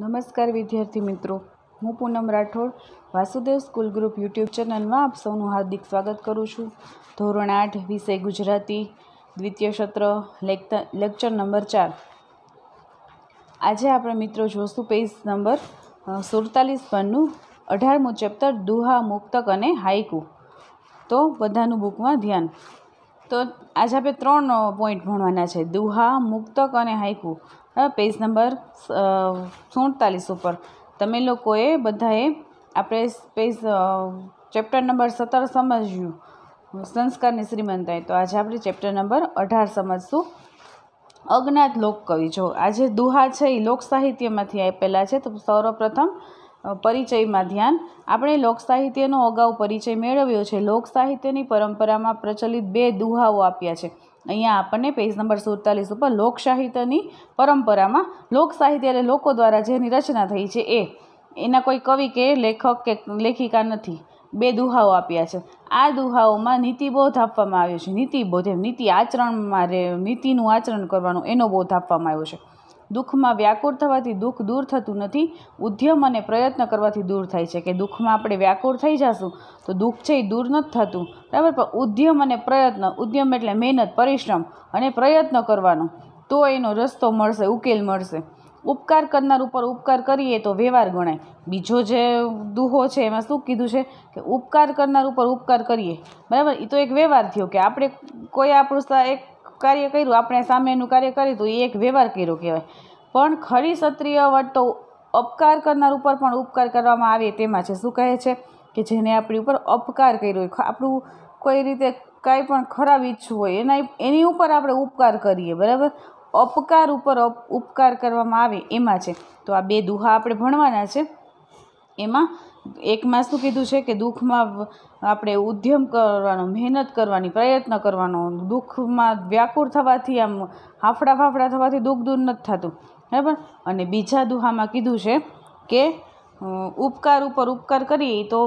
નમસ્કાર વિદ્યાર્થી મિત્રો હું Poonam Rathod Vasudev school group YouTube ચેનલમાં આપ સૌનું હાર્દિક સ્વાગત કરું છું ધોરણ આઠ વિષય ગુજરાતી દ્વિતીય સત્ર લેક્ચર નંબર ચાર આજે આપણે મિત્રો જોશું પેજ નંબર સુડતાલીસ પરનું અઢારમું ચેપ્ટર દુહા મુક્તક અને હાઇકુ તો બધાનું બુકમાં ધ્યાન તો આજે આપણે ત્રણ પોઈન્ટ ભણવાના છે દુહા મુક્તક અને હાઇકુ પેજ નંબર સુડતાલીસ ઉપર તમે લોકોએ બધાએ આપણે પેજ ચેપ્ટર નંબર સત્તર સમજ્યું સંસ્કારની શ્રીમંતાએ તો આજે આપણે ચેપ્ટર નંબર અઢાર સમજશું અજ્ઞાત લોકકવિ જો આજે દુહા છે એ લોક સાહિત્યમાંથી આપેલા છે તો સર્વપ્રથમ પરિચયમાં ધ્યાન આપણે લોક સાહિત્યનો અગાઉ પરિચય મેળવ્યો છે લોક સાહિત્યની પરંપરામાં પ્રચલિત બે દુહાઓ આપ્યા છે અહીંયા આપણને પેજ નંબર સુડતાલીસ ઉપર લોકસાહિત્યની પરંપરામાં લોકસાહિત્ય એટલે લોકો દ્વારા જેની રચના થઈ છે એ એના કોઈ કવિ કે લેખક કે લેખિકા નથી બે દુહાઓ આપ્યા છે આ દુહાઓમાં નીતિબોધ આપવામાં આવ્યો છે નીતિબોધ એમ નીતિ આચરણમાં નીતિનું આચરણ કરવાનું એનો બોધ આપવામાં આવ્યો છે દુઃખમાં વ્યાકુળ થવાથી દુઃખ દૂર થતું નથી ઉદ્યમ અને પ્રયત્ન કરવાથી દૂર થાય છે કે દુઃખમાં આપણે વ્યાકુળ થઈ જશું તો દુઃખ છે એ દૂર નથી થતું બરાબર પણ ઉદ્યમ અને પ્રયત્ન ઉદ્યમ એટલે મહેનત પરિશ્રમ અને પ્રયત્ન કરવાનો તો એનો રસ્તો મળશે ઉકેલ મળશે ઉપકાર કરનાર ઉપર ઉપકાર કરીએ તો વ્યવહાર ગણાય બીજો જે દુહો છે એમાં શું કીધું છે કે ઉપકાર કરનાર ઉપર ઉપકાર કરીએ બરાબર એ તો એક વ્યવહાર થયો કે આપણે કોઈ આપણું એક કાર્ય કર્યું આપણે સામેનું કાર્ય કર્યું તો એ એક વ્યવહાર કર્યો કહેવાય પણ ખરી ક્ષત્રિય વટ તો અપકાર કરનાર ઉપર પણ ઉપકાર કરવામાં આવે તેમાં છે શું કહે છે કે જેને આપણી ઉપર અપકાર કર્યો હોય આપણું કોઈ રીતે કાંઈ પણ ખરાબ ઈચ્છવું હોય એના એની ઉપર આપણે ઉપકાર કરીએ બરાબર અપકાર ઉપર ઉપકાર કરવામાં આવે એમાં છે તો આ બે દુહા આપણે ભણવાના છે એમાં એકમાં શું કીધું છે કે દુઃખમાં આપણે ઉદ્યમ કરવાનો મહેનત કરવાની પ્રયત્ન કરવાનો દુઃખમાં વ્યાકુળ થવાથી આમ હાંફળા ફાફડા થવાથી દુઃખ દૂર નથી થતું બરાબર અને બીજા દુહામાં કીધું છે કે ઉપકાર ઉપર ઉપકાર કરીએ તો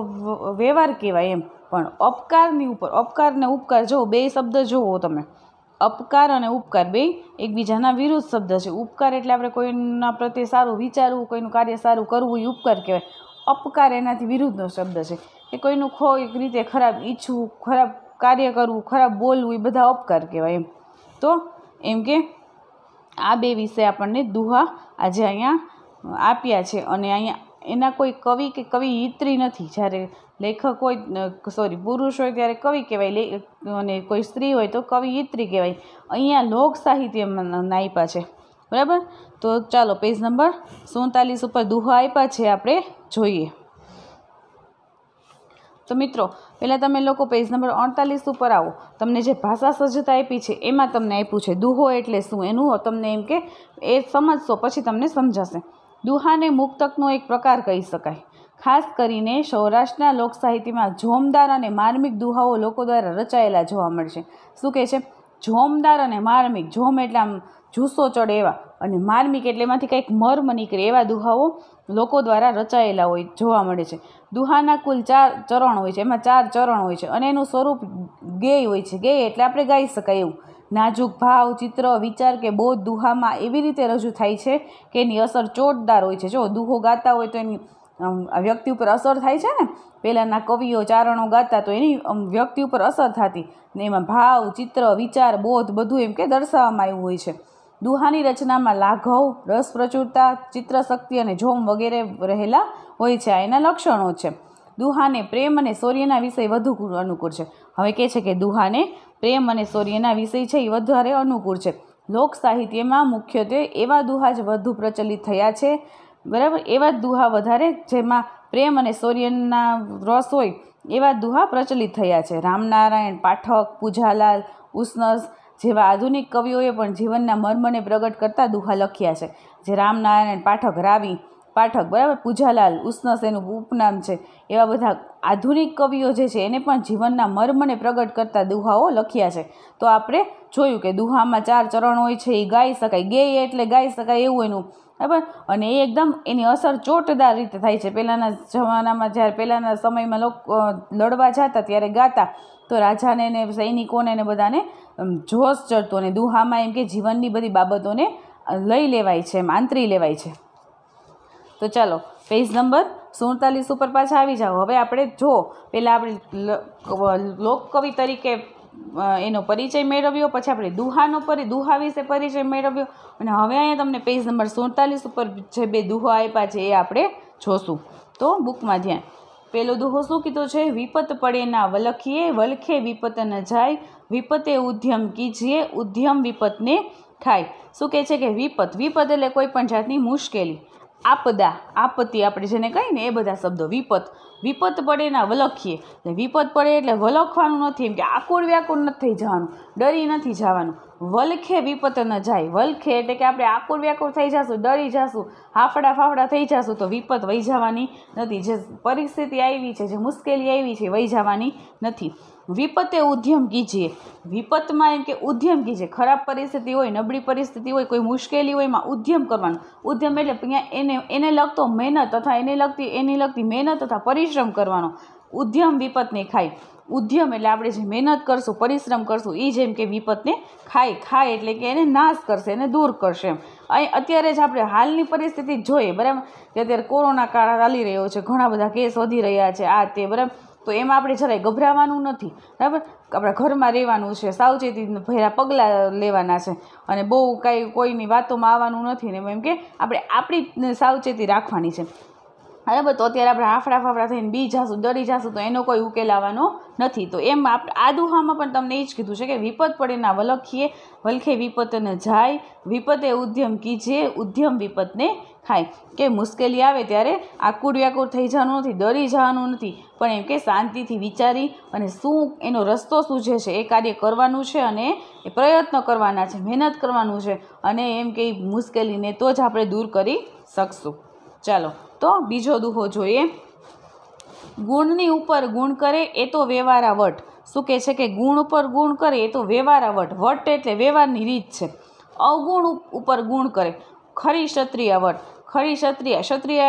વ્યવહાર કહેવાય એમ પણ અપકારની ઉપર અપકારને ઉપકાર જુઓ બે શબ્દ જુઓ તમે અપકાર અને ઉપકાર બે એકબીજાના વિરુદ્ધ શબ્દ છે ઉપકાર એટલે આપણે કોઈના પ્રત્યે સારું વિચારવું કોઈનું કાર્ય સારું કરવું એ ઉપકાર કહેવાય અપકાર એનાથી વિરુદ્ધનો શબ્દ છે કે કોઈનું ખો એક રીતે ખરાબ ઈચ્છવું ખરાબ કાર્ય કરવું ખરાબ બોલવું એ બધા અપકાર કહેવાય એમ તો એમ કે આ બે વિષય આપણને દુહા આજે અહીંયા આપ્યા છે અને અહીંયા એના કોઈ કવિ કે કવિ કવિયિત્રી નથી જ્યારે લેખક હોય સોરી પુરુષ હોય ત્યારે કવિ કહેવાય લે અને કોઈ સ્ત્રી હોય તો કવિ કવિયિત્રી કહેવાય અહીંયા લોક સાહિત્યમાં નાયપા છે બરાબર તો ચાલો પેજ નંબર સુડતાલીસ ઉપર દુહા આપ્યા છે આપણે જોઈએ તો મિત્રો પહેલાં તમે લોકો પેજ નંબર અડતાલીસ ઉપર આવો તમને જે ભાષા સજ્જતા આપી છે એમાં તમને આપ્યું છે દુહો એટલે શું એનું તમને એમ કે એ સમજશો પછી તમને સમજાશે દુહાને મુક્તકનો એક પ્રકાર કહી શકાય ખાસ કરીને સૌરાષ્ટ્રના લોકસાહિત્યમાં જોમદાર અને માર્મિક દુહાઓ લોકો દ્વારા રચાયેલા જોવા મળશે શું કહે છે જોમદાર અને માર્મિક જોમ એટલે આમ જુસ્સો ચડે એવા અને માર્મિક એટલે એમાંથી કંઈક મર્મ નીકળે એવા દુહાઓ લોકો દ્વારા રચાયેલા હોય જોવા મળે છે દુહાના કુલ ચાર ચરણ હોય છે એમાં ચાર ચરણ હોય છે અને એનું સ્વરૂપ ગેય હોય છે ગેય એટલે આપણે ગાઈ શકાય એવું નાજુક ભાવ ચિત્ર વિચાર કે બોધ દુહામાં એવી રીતે રજૂ થાય છે કે એની અસર ચોટદાર હોય છે જો દુહો ગાતા હોય તો એની વ્યક્તિ ઉપર અસર થાય છે ને પહેલાંના કવિઓ ચારણો ગાતા તો એની વ્યક્તિ ઉપર અસર થતી ને એમાં ભાવ ચિત્ર વિચાર બોધ બધું એમ કે દર્શાવવામાં આવ્યું હોય છે દુહાની રચનામાં લાઘવ રસ પ્રચુરતા ચિત્રશક્તિ અને જોમ વગેરે રહેલા હોય છે આ એના લક્ષણો છે દુહાને પ્રેમ અને શૌર્યના વિષય વધુ અનુકૂળ છે હવે કહે છે કે દુહાને પ્રેમ અને શૌર્યના વિષય છે એ વધારે અનુકૂળ છે લોક સાહિત્યમાં મુખ્યત્વે એવા દુહા જ વધુ પ્રચલિત થયા છે બરાબર એવા દુહા વધારે જેમાં પ્રેમ અને શૌર્યના રસ હોય એવા દુહા પ્રચલિત થયા છે રામનારાયણ પાઠક પૂજાલાલ ઉષ્ણસ જેવા આધુનિક કવિઓએ પણ જીવનના મર્મને પ્રગટ કરતા દુહા લખ્યા છે જે રામનારાયણ પાઠક રાવી પાઠક બરાબર પૂજાલાલ ઉષ્ણસ એનું ઉપનામ છે એવા બધા આધુનિક કવિઓ જે છે એને પણ જીવનના મર્મને પ્રગટ કરતા દુહાઓ લખ્યા છે તો આપણે જોયું કે દુહામાં ચાર ચરણ હોય છે એ ગાઈ શકાય ગેય એટલે ગાઈ શકાય એવું એનું બરાબર અને એ એકદમ એની અસર ચોટદાર રીતે થાય છે પહેલાંના જમાનામાં જ્યારે પહેલાંના સમયમાં લોકો લડવા જતા ત્યારે ગાતા તો રાજાને ને સૈનિકોને ને બધાને જોશ ચડતો અને દુહામાં એમ કે જીવનની બધી બાબતોને લઈ લેવાય છે એમ આંતરી લેવાય છે તો ચાલો પેજ નંબર સુડતાલીસ ઉપર પાછા આવી જાઓ હવે આપણે જો પહેલાં આપણે લોકકવિ તરીકે એનો પરિચય મેળવ્યો પછી આપણે દુહાનો પરી દુહા વિશે પરિચય મેળવ્યો અને હવે અહીંયા તમને પેજ નંબર સુડતાલીસ ઉપર જે બે દુહા આપ્યા છે એ આપણે જોશું તો બુકમાં ધ્યાન પેલો દોહો શું કીધો છે વિપત પડે ના વલખીએ વલખે વિપત ન જાય વિપતે ઉદ્યમ કીજીએ ઉદ્યમ વિપતને થાય શું કહે છે કે વિપત વિપત એટલે કોઈ પણ જાતની મુશ્કેલી આપદા આપત્તિ આપણે જેને કહીએ ને એ બધા શબ્દો વિપત વિપત પડે ના વલખીએ એટલે વિપત પડે એટલે વલખવાનું નથી એમ કે આકુળ વ્યાકુળ નથી થઈ જવાનું ડરી નથી જવાનું વલખે વિપત ન જાય વલખે એટલે કે આપણે આકુળ વ્યાકુળ થઈ જશું ડરી જશું હાફડા ફાફડા થઈ જશું તો વિપત વહી જવાની નથી જે પરિસ્થિતિ આવી છે જે મુશ્કેલી આવી છે વહી જવાની નથી વિપતે ઉદ્યમ કીજીએ વિપતમાં એમ કે ઉદ્યમ કીજીએ ખરાબ પરિસ્થિતિ હોય નબળી પરિસ્થિતિ હોય કોઈ મુશ્કેલી હોય એમાં ઉદ્યમ કરવાનો ઉદ્યમ એટલે અહીંયા એને એને લગતો મહેનત તથા એને લગતી એની લગતી મહેનત તથા પરિશ્રમ કરવાનો ઉદ્યમ વિપતને ખાય ઉદ્યમ એટલે આપણે જે મહેનત કરશું પરિશ્રમ કરશું એ જેમ કે વિપતને ખાય ખાય એટલે કે એને નાશ કરશે એને દૂર કરશે એમ અહીં અત્યારે જ આપણે હાલની પરિસ્થિતિ જોઈએ બરાબર કે અત્યારે કોરોના કાળ ચાલી રહ્યો છે ઘણા બધા કેસ વધી રહ્યા છે આ તે બરાબર તો એમાં આપણે જરાય ગભરાવાનું નથી બરાબર આપણા ઘરમાં રહેવાનું છે સાવચેતી ભેરા પગલાં લેવાના છે અને બહુ કાંઈ કોઈની વાતોમાં આવવાનું નથી ને એમ કે આપણે આપણી સાવચેતી રાખવાની છે બરાબર તો અત્યારે આપણે હાફડા ફાફડા થઈને બી જાશું ડરી જાશું તો એનો કોઈ ઉકેલ આવવાનો નથી તો એમ આ દુહામાં પણ તમને એ જ કીધું છે કે વિપત પડે ના વલખીએ વલખે વિપતને જાય વિપતે ઉદ્યમ કીજે ઉદ્યમ વિપતને થાય કે મુશ્કેલી આવે ત્યારે આકુર વ્યાકુર થઈ જવાનું નથી ડરી જવાનું નથી પણ એમ કે શાંતિથી વિચારી અને શું એનો રસ્તો સૂજે છે એ કાર્ય કરવાનું છે અને એ પ્રયત્ન કરવાના છે મહેનત કરવાનું છે અને એમ કે મુશ્કેલીને તો જ આપણે દૂર કરી શકશું ચાલો તો બીજો દુહો જોઈએ ગુણની ઉપર ગુણ કરે એ તો વેવારા વટ શું કહે છે કે ગુણ ઉપર ગુણ કરે એ તો વેવારા વટ વટ એટલે વેવારની રીત છે અવગુણ ઉપર ગુણ કરે ખરી ક્ષત્રિય વટ ખરી ક્ષત્રિય ક્ષત્રિય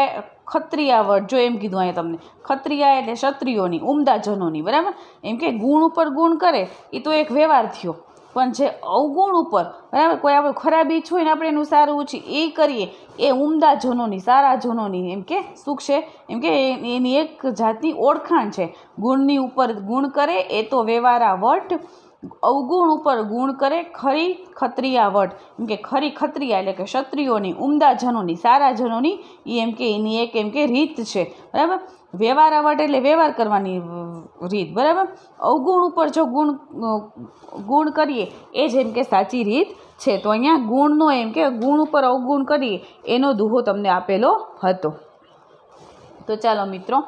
ખત્રિયાવટ જો એમ કીધું અહીંયા તમને ખત્રિયા એટલે ક્ષત્રિયોની ઉમદાજનોની બરાબર એમ કે ગુણ ઉપર ગુણ કરે એ તો એક વ્યવહાર થયો પણ જે અવગુણ ઉપર બરાબર કોઈ આપણે ખરાબ ખરાબી હોય ને આપણે એનું સારું છે એ કરીએ એ ઉમદા જનોની સારા જનોની એમ કે સુખ છે એમ કે એની એક જાતની ઓળખાણ છે ગુણની ઉપર ગુણ કરે એ તો વ્યવહારા વટ અવગુણ ઉપર ગુણ કરે ખરી ખત્રિયાવટ એમ કે ખરી ખત્રિયા એટલે કે ક્ષત્રિયોની ઉમદાજનોની સારાજનોની એ એમ કે એની એક એમ કે રીત છે બરાબર વ્યવહારાવટ એટલે વ્યવહાર કરવાની રીત બરાબર અવગુણ ઉપર જો ગુણ ગુણ કરીએ એ જ એમ કે સાચી રીત છે તો અહીંયા ગુણનો એમ કે ગુણ ઉપર અવગુણ કરીએ એનો દુહો તમને આપેલો હતો તો ચાલો મિત્રો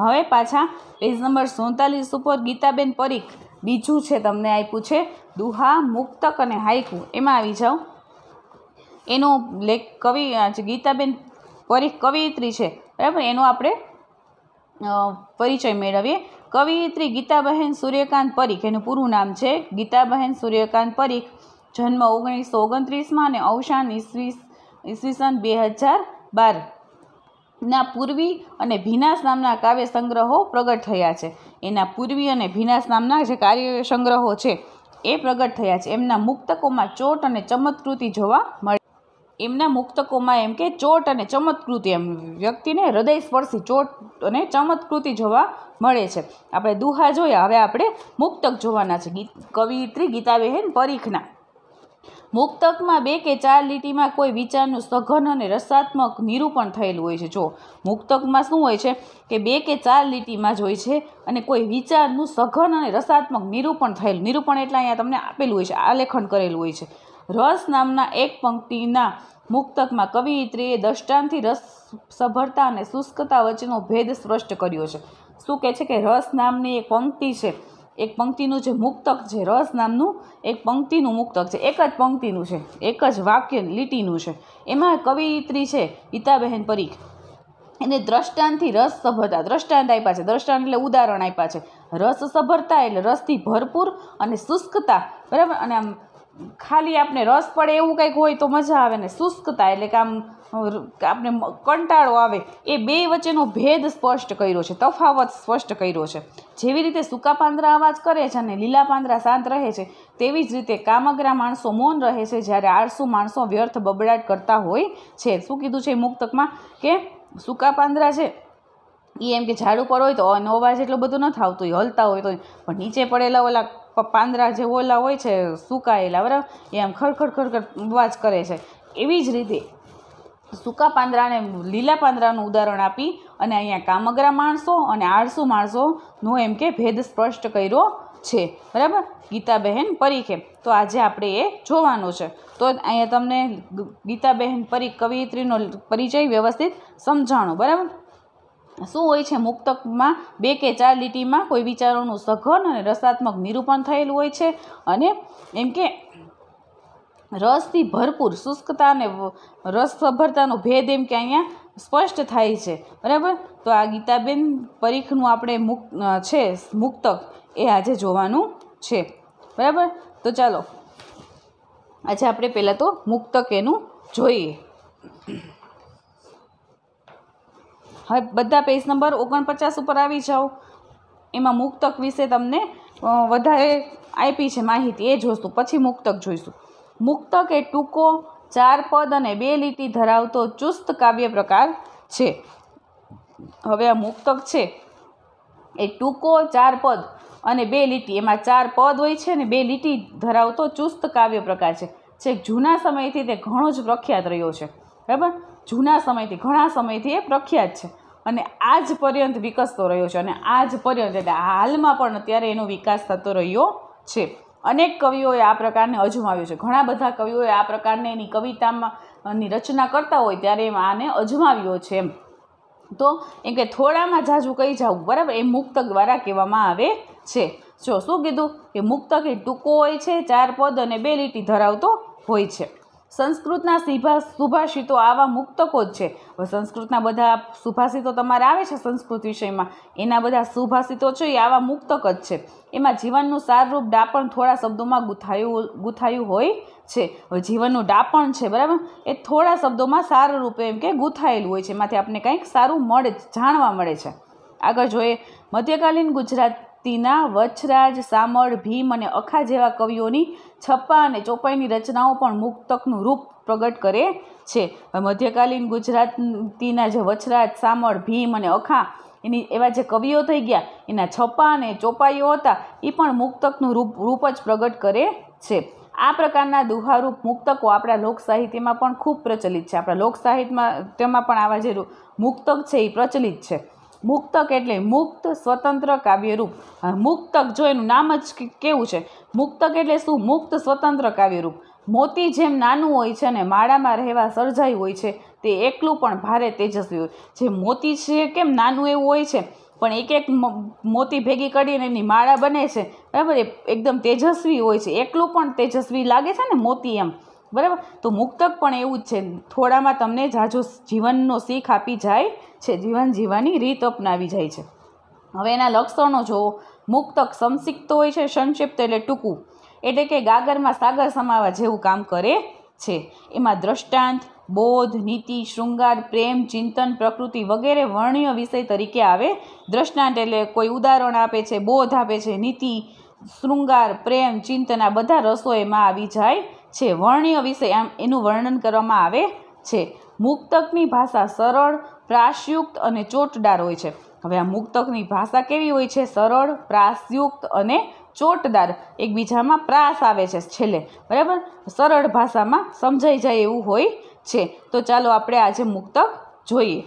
હવે પાછા પેજ નંબર સોતાલીસ ઉપર ગીતાબેન પરીખ બીજું છે તમને આપ્યું છે દુહા મુક્તક અને હાઈકુ એમાં આવી જાઓ એનો લેખ કવિ ગીતાબેન પરીખ કવિયત્રી છે બરાબર એનો આપણે પરિચય મેળવીએ કવિયત્રી ગીતાબહેન સૂર્યકાંત પરીખ એનું પૂરું નામ છે ગીતાબહેન સૂર્યકાંત પરીખ જન્મ ઓગણીસો ઓગણત્રીસમાં અને અવસાન ઈસવી ઈસવીસન બે હજાર બાર ના પૂર્વી અને ભીનાશ નામના કાવ્ય સંગ્રહો પ્રગટ થયા છે એના પૂર્વી અને ભીનાશ નામના જે કાર્ય સંગ્રહો છે એ પ્રગટ થયા છે એમના મુક્તકોમાં ચોટ અને ચમત્કૃતિ જોવા મળે એમના મુક્તકોમાં એમ કે ચોટ અને ચમત્કૃતિ એમ વ્યક્તિને હૃદય સ્પર્શી ચોટ અને ચમત્કૃતિ જોવા મળે છે આપણે દુહા જોયા હવે આપણે મુક્તક જોવાના છે ગીત કવિત્રી ગીતાબહેન પરીખના મુક્તકમાં બે કે ચાર લીટીમાં કોઈ વિચારનું સઘન અને રસાત્મક નિરૂપણ થયેલું હોય છે જો મુક્તકમાં શું હોય છે કે બે કે ચાર લીટીમાં જ હોય છે અને કોઈ વિચારનું સઘન અને રસાત્મક નિરૂપણ થયેલું નિરૂપણ એટલે અહીંયા તમને આપેલું હોય છે આલેખન કરેલું હોય છે રસ નામના એક પંક્તિના મુક્તકમાં કવિયત્રીએ દ્રષ્ટાંતથી રસ સભરતા અને શુષ્કતા વચ્ચેનો ભેદ સ્પષ્ટ કર્યો છે શું કહે છે કે રસ નામની એક પંક્તિ છે એક પંક્તિનું જે મુક્તક છે રસ નામનું એક પંક્તિનું મુક્તક છે એક જ પંક્તિનું છે એક જ વાક્ય લીટીનું છે એમાં કવિત્રી છે ગીતાબહેન પરીખ એને દ્રષ્ટાંતથી રસ સભરતા દ્રષ્ટાંત આપ્યા છે દ્રષ્ટાંત એટલે ઉદાહરણ આપ્યા છે રસ સભરતા એટલે રસથી ભરપૂર અને શુષ્કતા બરાબર અને આમ ખાલી આપણે રસ પડે એવું કંઈક હોય તો મજા આવે ને શુષ્કતા એટલે કે આમ આપણે કંટાળો આવે એ બે વચ્ચેનો ભેદ સ્પષ્ટ કર્યો છે તફાવત સ્પષ્ટ કર્યો છે જેવી રીતે સૂકા પાંદરા અવાજ કરે છે અને લીલા પાંદરા શાંત રહે છે તેવી જ રીતે કામગરા માણસો મૌન રહે છે જ્યારે આળસુ માણસો વ્યર્થ બબડાટ કરતા હોય છે શું કીધું છે મુક્તકમાં કે સૂકા પાંદરા છે એ એમ કે ઝાડ ઉપર હોય તો એનો અવાજ એટલો બધો ન થતો હોય હલતા હોય તો પણ નીચે પડેલા ઓલા પાંદરા જે ઓલા હોય છે સુકાયેલા બરાબર એ આમ ખડખડ ખડખડ અવાજ કરે છે એવી જ રીતે સૂકા પાંદડાને લીલા પાંદડાનું ઉદાહરણ આપી અને અહીંયા કામગરા માણસો અને આળસુ માણસોનો એમ કે ભેદ સ્પષ્ટ કર્યો છે બરાબર ગીતાબહેન પરીખે તો આજે આપણે એ જોવાનું છે તો અહીંયા તમને ગીતાબહેન પરી કવિત્રીનો પરિચય વ્યવસ્થિત સમજાણો બરાબર શું હોય છે મુક્તકમાં બે કે ચાર લીટીમાં કોઈ વિચારોનું સઘન અને રસાત્મક નિરૂપણ થયેલું હોય છે અને એમ કે રસથી ભરપૂર શુષ્કતા અને રસભરતાનો ભેદ એમ કે અહીંયા સ્પષ્ટ થાય છે બરાબર તો આ ગીતાબેન પરીખનું આપણે મુક છે મુક્તક એ આજે જોવાનું છે બરાબર તો ચાલો આજે આપણે પહેલાં તો મુક્તક એનું જોઈએ હવે બધા પેજ નંબર ઓગણપચાસ ઉપર આવી જાઓ એમાં મુક્તક વિશે તમને વધારે આપી છે માહિતી એ જોઈશું પછી મુક્તક જોઈશું મુક્ત કે ટૂંકો ચાર પદ અને બે લીટી ધરાવતો ચુસ્ત કાવ્ય પ્રકાર છે હવે આ મુક્તક છે એ ટૂંકો ચાર પદ અને બે લીટી એમાં ચાર પદ હોય છે ને બે લીટી ધરાવતો ચુસ્ત કાવ્ય પ્રકાર છે જે જૂના સમયથી તે ઘણો જ પ્રખ્યાત રહ્યો છે બરાબર જૂના સમયથી ઘણા સમયથી એ પ્રખ્યાત છે અને આજ પર્યંત વિકસતો રહ્યો છે અને આ જ પર્યંત એટલે હાલમાં પણ અત્યારે એનો વિકાસ થતો રહ્યો છે અનેક કવિઓએ આ પ્રકારને અજમાવ્યું છે ઘણા બધા કવિઓએ આ પ્રકારને એની કવિતામાં રચના કરતા હોય ત્યારે એમ આને અજમાવ્યો છે એમ તો એમ કે થોડામાં જાજુ કહી જાઉં બરાબર એ મુક્તક દ્વારા કહેવામાં આવે છે જો શું કીધું કે મુક્તક એ ટૂંકો હોય છે ચાર પદ અને બે લીટી ધરાવતો હોય છે સંસ્કૃતના સીભા સુભાષિતો આવા મુક્તકો જ છે સંસ્કૃતના બધા સુભાષિતો તમારે આવે છે સંસ્કૃત વિષયમાં એના બધા સુભાષિતો છે એ આવા મુક્તક જ છે એમાં જીવનનું સારરૂપ ડાપણ થોડા શબ્દોમાં ગુથાયું ગુથાયું હોય છે જીવનનું ડાપણ છે બરાબર એ થોડા શબ્દોમાં સારરૂપે એમ કે ગુથાયેલું હોય છે એમાંથી આપણને કંઈક સારું મળે જાણવા મળે છે આગળ જોઈએ મધ્યકાલીન ગુજરાત તીના વચ્છરાજ સામળ ભીમ અને અખા જેવા કવિઓની છપ્પા અને ચોપાઈની રચનાઓ પણ મુક્તકનું રૂપ પ્રગટ કરે છે મધ્યકાલીન ગુજરાતીના જે વચ્છરાજ સામળ ભીમ અને અખા એની એવા જે કવિઓ થઈ ગયા એના છપ્પા અને ચોપાઈઓ હતા એ પણ મુક્તકનું રૂપ રૂપ જ પ્રગટ કરે છે આ પ્રકારના દુહારૂપ મુક્તકો આપણા લોકસાહિત્યમાં પણ ખૂબ પ્રચલિત છે આપણા લોકસાહિત્યમાં તેમાં પણ આવા જે મુક્તક છે એ પ્રચલિત છે મુક્તક એટલે મુક્ત સ્વતંત્ર કાવ્યરૂપ મુક્તક જો એનું નામ જ કેવું છે મુક્તક એટલે શું મુક્ત સ્વતંત્ર કાવ્યરૂપ મોતી જેમ નાનું હોય છે અને માળામાં રહેવા સર્જાઈ હોય છે તે એકલું પણ ભારે તેજસ્વી હોય જે મોતી છે કેમ નાનું એવું હોય છે પણ એક એક મોતી ભેગી કરીને એની માળા બને છે બરાબર એકદમ તેજસ્વી હોય છે એકલું પણ તેજસ્વી લાગે છે ને મોતી એમ બરાબર તો મુક્તક પણ એવું જ છે થોડામાં તમને જાજો જીવનનો શીખ આપી જાય છે જીવન જીવવાની રીત અપનાવી જાય છે હવે એના લક્ષણો જો મુક્તક સંક્ષિપ્ત હોય છે સંક્ષિપ્ત એટલે ટૂંકું એટલે કે ગાગરમાં સાગર સમાવા જેવું કામ કરે છે એમાં દ્રષ્ટાંત બોધ નીતિ શૃંગાર પ્રેમ ચિંતન પ્રકૃતિ વગેરે વર્ણ્ય વિષય તરીકે આવે દ્રષ્ટાંત એટલે કોઈ ઉદાહરણ આપે છે બોધ આપે છે નીતિ શૃંગાર પ્રેમ ચિંતન આ બધા રસો એમાં આવી જાય છે વર્ણ્ય વિશે આમ એનું વર્ણન કરવામાં આવે છે મુક્તકની ભાષા સરળ પ્રાસયુક્ત અને ચોટદાર હોય છે હવે આ મુક્તકની ભાષા કેવી હોય છે સરળ પ્રાસયુક્ત અને ચોટદાર એકબીજામાં પ્રાસ આવે છે છેલ્લે બરાબર સરળ ભાષામાં સમજાઈ જાય એવું હોય છે તો ચાલો આપણે આજે મુક્તક જોઈએ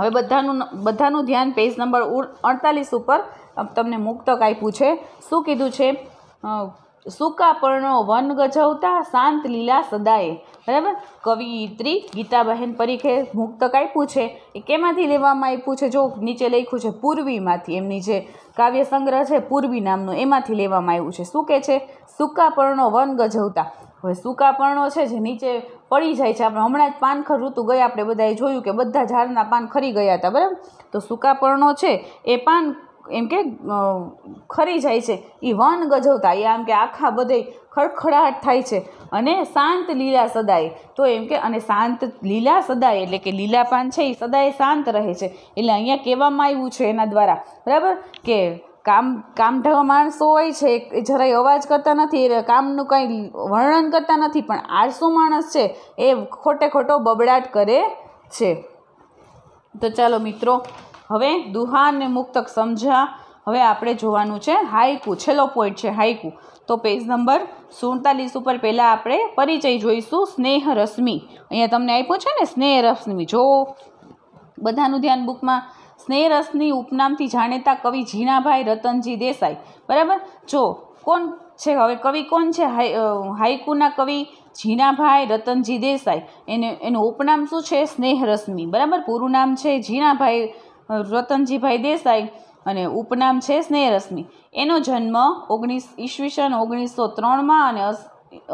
હવે બધાનું બધાનું ધ્યાન પેજ નંબર અડતાલીસ ઉપર તમને મુક્તક આપ્યું છે શું કીધું છે સૂકા પર્ણો વન ગજવતા શાંત લીલા સદાએ બરાબર કવિત્રી ગીતાબહેન પરીખે મુક્તક આપ્યું છે એ કેમાંથી લેવામાં આપ્યું છે જો નીચે લખ્યું છે પૂર્વીમાંથી એમની જે કાવ્ય સંગ્રહ છે પૂર્વી નામનો એમાંથી લેવામાં આવ્યું છે શું કે છે સૂકા પર્ણો વન ગજવતા હવે સૂકા પર્ણો છે જે નીચે પડી જાય છે આપણે હમણાં જ પાનખર ઋતુ ગયા આપણે બધાએ જોયું કે બધા ઝાડના પાન ખરી ગયા હતા બરાબર તો સૂકા પર્ણો છે એ પાન એમ કે ખરી જાય છે એ વન ગજવતા એ આમ કે આખા બધે ખડખડાટ થાય છે અને શાંત લીલા સદાય તો એમ કે અને શાંત લીલા સદાય એટલે કે લીલા પાન છે એ સદાય શાંત રહે છે એટલે અહીંયા કહેવામાં આવ્યું છે એના દ્વારા બરાબર કે કામ કામઢા માણસો હોય છે એ જરાય અવાજ કરતા નથી કામનું કંઈ વર્ણન કરતા નથી પણ આળસો માણસ છે એ ખોટે ખોટો બબડાટ કરે છે તો ચાલો મિત્રો હવે દુહાને મુક્તક સમજા હવે આપણે જોવાનું છે હાઈકુ છેલ્લો પોઈન્ટ છે હાઈકુ તો પેજ નંબર સુડતાલીસ ઉપર પહેલાં આપણે પરિચય જોઈશું સ્નેહ રશ્મિ અહીંયા તમને આપ્યું છે ને સ્નેહ રશ્મિ જો બધાનું ધ્યાન બુકમાં સ્નેહ રસની ઉપનામથી જાણેતા કવિ ઝીણાભાઈ રતનજી દેસાઈ બરાબર જો કોણ છે હવે કવિ કોણ છે હાઈકુના કવિ ઝીણાભાઈ રતનજી દેસાઈ એને એનું ઉપનામ શું છે સ્નેહરશ્મિ બરાબર પૂરું નામ છે ઝીણાભાઈ રતનજીભાઈ દેસાઈ અને ઉપનામ છે સ્નેહરશ્મિ એનો જન્મ ઓગણીસ ઈસવીસન ઓગણીસો ત્રણમાં અને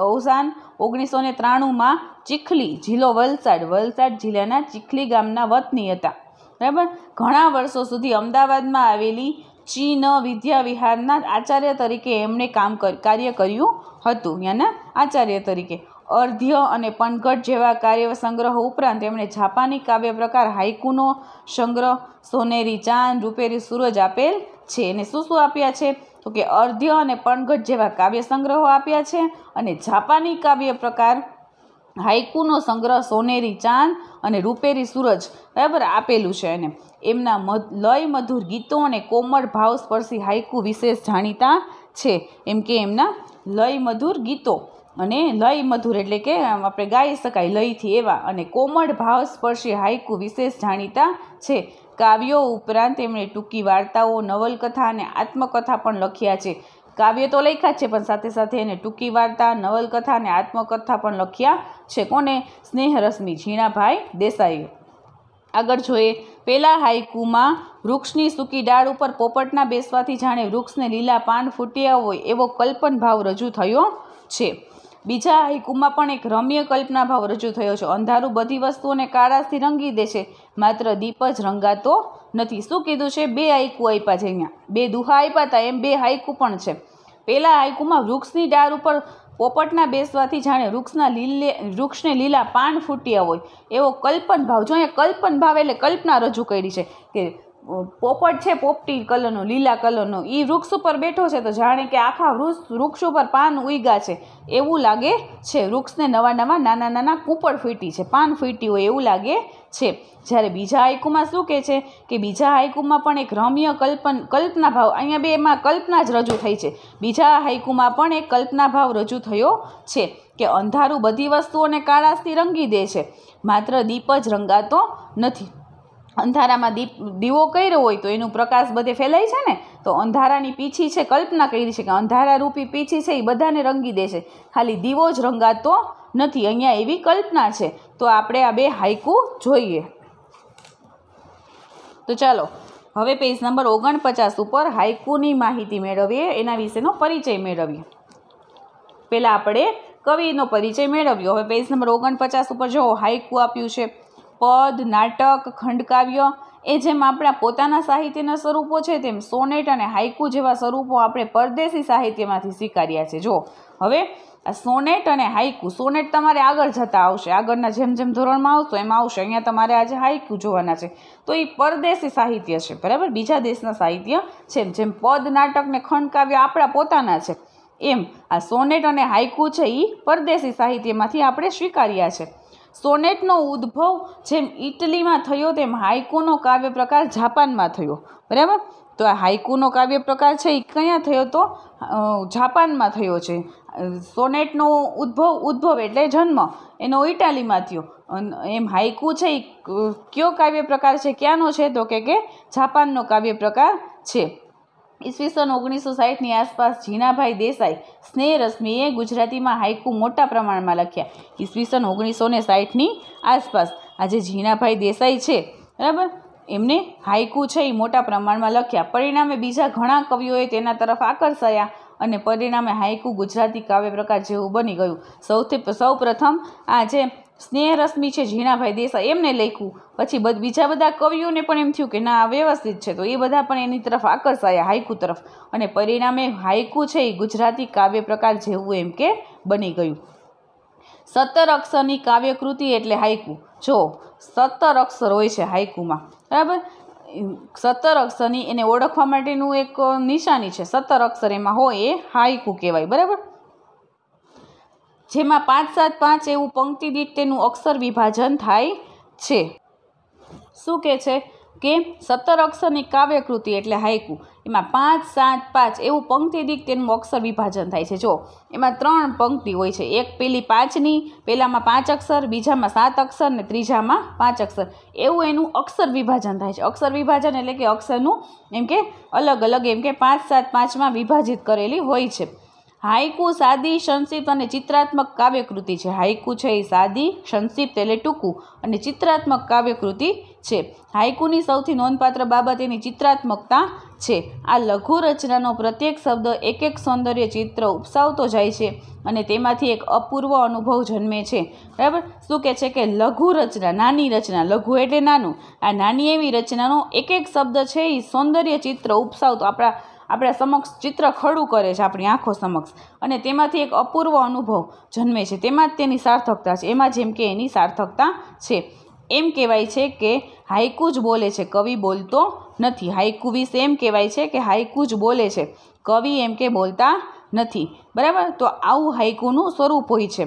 અવસાન ઓગણીસો ને ત્રાણુંમાં ચીખલી જિલ્લો વલસાડ વલસાડ જિલ્લાના ચીખલી ગામના વતની હતા બરાબર ઘણા વર્ષો સુધી અમદાવાદમાં આવેલી ચીન વિદ્યાવિહારના આચાર્ય તરીકે એમણે કામ કાર્ય કર્યું હતું યાના આચાર્ય તરીકે અર્ધ્ય અને પનઘટ જેવા કાવ્ય સંગ્રહો ઉપરાંત તેમણે જાપાની કાવ્ય પ્રકાર હાઇકુનો સંગ્રહ સોનેરી ચાંદ રૂપેરી સૂરજ આપેલ છે અને શું શું આપ્યા છે તો કે અર્ધ્ય અને પનઘટ જેવા કાવ્ય સંગ્રહો આપ્યા છે અને જાપાની કાવ્ય પ્રકાર હાઇકુનો સંગ્રહ સોનેરી ચાંદ અને રૂપેરી સૂરજ બરાબર આપેલું છે અને એમના મધ લય મધુર ગીતો અને કોમળ ભાવસ્પર્શી હાઇકુ વિશેષ જાણીતા છે એમ કે એમના લય મધુર ગીતો અને લય મધુર એટલે કે આપણે ગાઈ શકાય લયથી એવા અને કોમળ ભાવસ્પર્શી હાઇકુ વિશેષ જાણીતા છે કાવ્યો ઉપરાંત એમણે ટૂંકી વાર્તાઓ નવલકથા અને આત્મકથા પણ લખ્યા છે કાવ્ય તો લખ્યા છે પણ સાથે સાથે એને ટૂંકી વાર્તા નવલકથા અને આત્મકથા પણ લખ્યા છે કોને સ્નેહરશ્મિ ઝીણાભાઈ દેસાઈએ આગળ જોઈએ પહેલાં હાઇકુમાં વૃક્ષની સૂકી ડાળ ઉપર પોપટના બેસવાથી જાણે વૃક્ષને લીલા પાન ફૂટ્યા હોય એવો કલ્પન ભાવ રજૂ થયો છે બીજા હાઇકુમાં પણ એક રમ્ય કલ્પના ભાવ રજૂ થયો છે અંધારું બધી વસ્તુઓને કાળાથી રંગી દે છે માત્ર દીપ જ રંગાતો નથી શું કીધું છે બે હાઇકુ આપ્યા છે અહીંયા બે દુહા આપ્યા હતા એમ બે હાઇકુ પણ છે પહેલાં હાઇકુમાં વૃક્ષની ડાળ ઉપર પોપટના બેસવાથી જાણે વૃક્ષના લીલે વૃક્ષને લીલા પાન ફૂટ્યા હોય એવો કલ્પન ભાવ જો અહીંયા કલ્પન ભાવ એટલે કલ્પના રજૂ કરી છે કે પોપટ છે પોપટી કલરનો લીલા કલરનો એ વૃક્ષ ઉપર બેઠો છે તો જાણે કે આખા વૃક્ષ વૃક્ષ ઉપર પાન ઉગ્યા છે એવું લાગે છે વૃક્ષને નવા નવા નાના નાના કૂપળ ફીટી છે પાન ફીટી હોય એવું લાગે છે જ્યારે બીજા હાઇકુમાં શું કહે છે કે બીજા હાઇકુમાં પણ એક રમ્ય કલ્પન કલ્પના ભાવ અહીંયા બે એમાં કલ્પના જ રજૂ થઈ છે બીજા હાઇકુમાં પણ એક કલ્પના ભાવ રજૂ થયો છે કે અંધારું બધી વસ્તુઓને કાળાશથી રંગી દે છે માત્ર દીપ જ રંગાતો નથી અંધારામાં દીપ દીવો કર્યો હોય તો એનું પ્રકાશ બધે ફેલાય છે ને તો અંધારાની પીછી છે કલ્પના કરી છે કે અંધારારૂપી પીછી છે એ બધાને રંગી દેશે ખાલી દીવો જ રંગાતો નથી અહીંયા એવી કલ્પના છે તો આપણે આ બે હાઈકુ જોઈએ તો ચાલો હવે પેજ નંબર ઓગણપચાસ ઉપર હાઈકુની માહિતી મેળવીએ એના વિશેનો પરિચય મેળવીએ પહેલાં આપણે કવિનો પરિચય મેળવ્યો હવે પેજ નંબર ઓગણપચાસ ઉપર જો હાઈકુ આપ્યું છે પદ નાટક ખંડકાવ્ય એ જેમ આપણા પોતાના સાહિત્યના સ્વરૂપો છે તેમ સોનેટ અને હાઇકુ જેવા સ્વરૂપો આપણે પરદેશી સાહિત્યમાંથી સ્વીકાર્યા છે જો હવે આ સોનેટ અને હાઇકુ સોનેટ તમારે આગળ જતા આવશે આગળના જેમ જેમ ધોરણમાં આવશો એમ આવશે અહીંયા તમારે આજે હાઇકુ જોવાના છે તો એ પરદેશી સાહિત્ય છે બરાબર બીજા દેશના સાહિત્ય છે જેમ પદ નાટક ને ખંડકાવ્ય આપણા પોતાના છે એમ આ સોનેટ અને હાઇકુ છે એ પરદેશી સાહિત્યમાંથી આપણે સ્વીકાર્યા છે સોનેટનો ઉદ્ભવ જેમ ઇટલીમાં થયો તેમ હાઇકુનો કાવ્ય પ્રકાર જાપાનમાં થયો બરાબર તો આ હાઇકુનો કાવ્ય પ્રકાર છે એ ક્યાં થયો તો જાપાનમાં થયો છે સોનેટનો ઉદ્ભવ ઉદ્ભવ એટલે જન્મ એનો ઇટાલીમાં થયો એમ હાઇકુ છે એ કયો કાવ્ય પ્રકાર છે ક્યાંનો છે તો કે જાપાનનો કાવ્ય પ્રકાર છે ઈસવીસન ઓગણીસો સાહીઠની આસપાસ જીનાભાઈ દેસાઈ સ્નેહ રશ્મિએ ગુજરાતીમાં હાઇકુ મોટા પ્રમાણમાં લખ્યા ઈસવીસન ઓગણીસો ને સાહીઠની આસપાસ આજે જીનાભાઈ દેસાઈ છે બરાબર એમને હાઇકુ છે એ મોટા પ્રમાણમાં લખ્યા પરિણામે બીજા ઘણા કવિઓએ તેના તરફ આકર્ષાયા અને પરિણામે હાઇકુ ગુજરાતી કાવ્ય પ્રકાર જેવું બની ગયું સૌથી સૌ પ્રથમ આ જે સ્નેહરશ્મિ છે ઝીણાભાઈ દેસાઈ એમને લખ્યું પછી બીજા બધા કવિઓને પણ એમ થયું કે ના વ્યવસ્થિત છે તો એ બધા પણ એની તરફ આકર્ષાયા હાઇકુ તરફ અને પરિણામે હાઇકુ છે એ ગુજરાતી કાવ્ય પ્રકાર જેવું એમ કે બની ગયું સત્તર અક્ષરની કાવ્યકૃતિ એટલે હાઇકુ જો સત્તર અક્ષર હોય છે હાઈકુમાં બરાબર સત્તર અક્ષરની એને ઓળખવા માટેનું એક નિશાની છે સત્તર અક્ષર એમાં હોય એ હાઈકુ કહેવાય બરાબર જેમાં પાંચ સાત પાંચ એવું પંક્તિ દીઠ તેનું અક્ષર વિભાજન થાય છે શું કહે છે કે સત્તર અક્ષરની કાવ્યકૃતિ એટલે હાઈકુ એમાં પાંચ સાત પાંચ એવું પંક્તિ દીક તેનું અક્ષર વિભાજન થાય છે જો એમાં ત્રણ પંક્તિ હોય છે એક પેલી પાંચની પહેલાંમાં પાંચ અક્ષર બીજામાં સાત અક્ષર ને ત્રીજામાં પાંચ અક્ષર એવું એનું અક્ષર વિભાજન થાય છે અક્ષર વિભાજન એટલે કે અક્ષરનું એમ કે અલગ અલગ એમ કે પાંચ સાત પાંચમાં વિભાજિત કરેલી હોય છે હાઈકુ સાદી સંક્ષિપ્ત અને ચિત્રાત્મક કાવ્યકૃતિ છે હાઇકુ છે એ સાદી સંક્ષિપ્ત એટલે ટૂંકું અને ચિત્રાત્મક કાવ્યકૃતિ છે હાઈકુની સૌથી નોંધપાત્ર બાબત એની ચિત્રાત્મકતા છે આ લઘુ રચનાનો પ્રત્યેક શબ્દ એક એક સૌંદર્ય ચિત્ર ઉપસાવતો જાય છે અને તેમાંથી એક અપૂર્વ અનુભવ જન્મે છે બરાબર શું કહે છે કે લઘુ રચના નાની રચના લઘુ એટલે નાનું આ નાની એવી રચનાનો એક એક શબ્દ છે એ સૌંદર્ય ચિત્ર ઉપસાવતો આપણા આપણા સમક્ષ ચિત્ર ખડું કરે છે આપણી આંખો સમક્ષ અને તેમાંથી એક અપૂર્વ અનુભવ જન્મે છે તેમાં જ તેની સાર્થકતા છે એમાં જેમ કે એની સાર્થકતા છે એમ કહેવાય છે કે હાઇકુ જ બોલે છે કવિ બોલતો નથી હાઇકુ વિશે એમ કહેવાય છે કે હાઇકુ જ બોલે છે કવિ એમ કે બોલતા નથી બરાબર તો આવું હાઇકુનું સ્વરૂપ હોય છે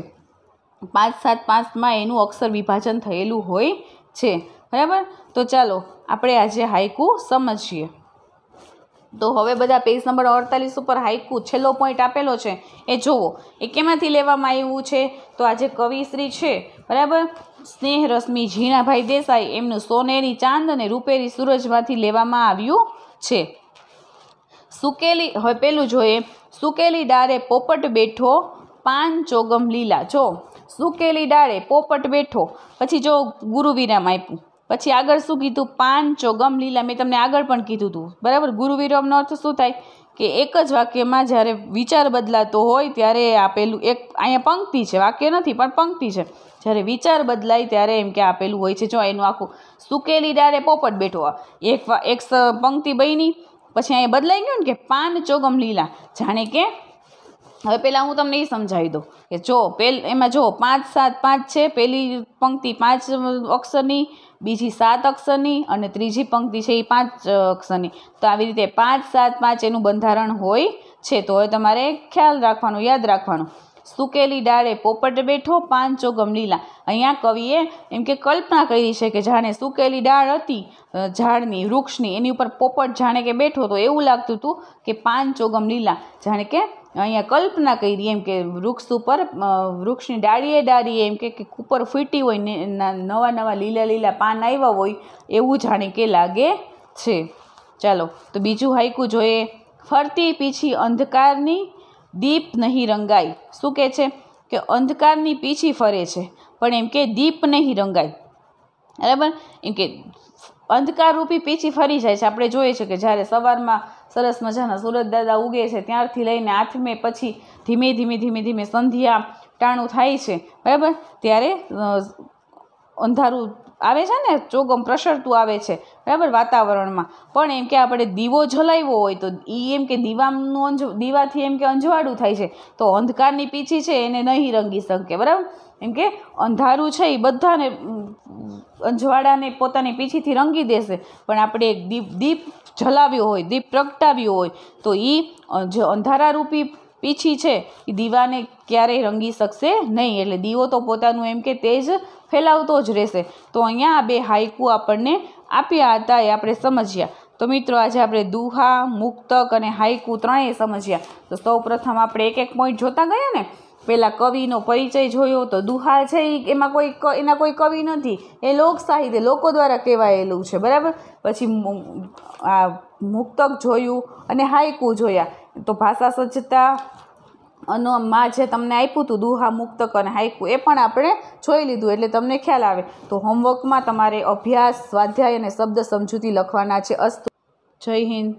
પાંચ સાત પાંચમાં એનું અક્ષર વિભાજન થયેલું હોય છે બરાબર તો ચાલો આપણે આજે હાઇકુ સમજીએ તો હવે બધા પેજ નંબર અડતાલીસ ઉપર હાઈકુ છેલ્લો પોઈન્ટ આપેલો છે એ જુઓ એ કેમાંથી લેવામાં આવ્યું છે તો આજે કવિશ્રી છે બરાબર સ્નેહ રશ્મિ ઝીણાભાઈ દેસાઈ એમનું સોનેરી ચાંદ અને રૂપેરી સૂરજમાંથી લેવામાં આવ્યું છે સુકેલી હવે પેલું જોઈએ સુકેલી ડાળે પોપટ બેઠો પાન ચોગમ લીલા જો સુકેલી ડાળે પોપટ બેઠો પછી જો ગુરુ વિરામ આપ્યું પછી આગળ શું કીધું પાન ચોગમ લીલા મેં તમને આગળ પણ કીધું હતું બરાબર ગુરુ વિરોમનો અર્થ શું થાય કે એક જ વાક્યમાં જ્યારે વિચાર બદલાતો હોય ત્યારે આપેલું એક અહીંયા પંક્તિ છે વાક્ય નથી પણ પંક્તિ છે જ્યારે વિચાર બદલાય ત્યારે એમ કે આપેલું હોય છે જો એનું આખું સુકેલી ડારે પોપટ બેઠો એક એક પંક્તિ બની પછી અહીંયા બદલાઈ ગયું ને કે પાન ચોગમ લીલા જાણે કે હવે પહેલાં હું તમને એ સમજાવી દઉં કે જો પેલ એમાં જો પાંચ સાત પાંચ છે પહેલી પંક્તિ પાંચ અક્ષરની બીજી સાત અક્ષરની અને ત્રીજી પંક્તિ છે એ પાંચ અક્ષરની તો આવી રીતે પાંચ સાત પાંચ એનું બંધારણ હોય છે તો હવે તમારે ખ્યાલ રાખવાનો યાદ રાખવાનો સુકેલી ડાળે પોપટ બેઠો પાન ચોગમ લીલા અહીંયા કવિએ એમ કે કલ્પના કરી છે કે જાણે સુકેલી ડાળ હતી ઝાડની વૃક્ષની એની ઉપર પોપટ જાણે કે બેઠો તો એવું લાગતું હતું કે પાન ચોગમ લીલા જાણે કે અહીંયા કલ્પના કરી એમ કે વૃક્ષ ઉપર વૃક્ષની ડાળીએ ડાળીએ એમ કે ઉપર ફૂટી હોય ને નવા નવા લીલા લીલા પાન આવ્યા હોય એવું જાણે કે લાગે છે ચાલો તો બીજું હાઈકું જોઈએ ફરતી પીછી અંધકારની દીપ નહીં રંગાય શું કહે છે કે અંધકારની પીછી ફરે છે પણ એમ કે દીપ નહીં રંગાય બરાબર એમ કે અંધકાર રૂપી પીછી ફરી જાય છે આપણે જોઈએ છીએ કે જ્યારે સવારમાં સરસ મજાના સુરત દાદા ઉગે છે ત્યારથી લઈને આઠમે પછી ધીમે ધીમે ધીમે ધીમે સંધ્યા ટાણું થાય છે બરાબર ત્યારે અંધારું આવે છે ને ચોગમ પ્રસરતું આવે છે બરાબર વાતાવરણમાં પણ એમ કે આપણે દીવો જલાવ્યો હોય તો એ એમ કે દીવાનું અંજ દીવાથી એમ કે અંજવાળું થાય છે તો અંધકારની પીછી છે એને નહીં રંગી શકે બરાબર એમ કે અંધારું છે એ બધાને અંજવાળાને પોતાની પીછીથી રંગી દેશે પણ આપણે એક દીપ દીપ જલાવ્યો હોય દીપ પ્રગટાવ્યો હોય તો એ જે અંધારારૂપી પીછી છે એ દીવાને ક્યારેય રંગી શકશે નહીં એટલે દીવો તો પોતાનું એમ કે તેજ ફેલાવતો જ રહેશે તો અહીંયા આ બે હાઈકુ આપણને આપ્યા હતા એ આપણે સમજ્યા તો મિત્રો આજે આપણે દુહા મુક્તક અને હાઈકુ ત્રણેય સમજ્યા તો સૌ પ્રથમ આપણે એક એક પોઈન્ટ જોતા ગયા ને પહેલાં કવિનો પરિચય જોયો તો દુહા છે એમાં કોઈ એના કોઈ કવિ નથી એ લોક સાહિત્ય લોકો દ્વારા કહેવાયેલું છે બરાબર પછી આ મુક્તક જોયું અને હાઇકુ જોયા તો ભાષા સજ્જતા અનો માં જે તમને આપ્યું હતું દુહા મુક્તક અને હાઇકુ એ પણ આપણે જોઈ લીધું એટલે તમને ખ્યાલ આવે તો હોમવર્કમાં તમારે અભ્યાસ સ્વાધ્યાય અને શબ્દ સમજૂતી લખવાના છે અસ્તુ જય હિન્દ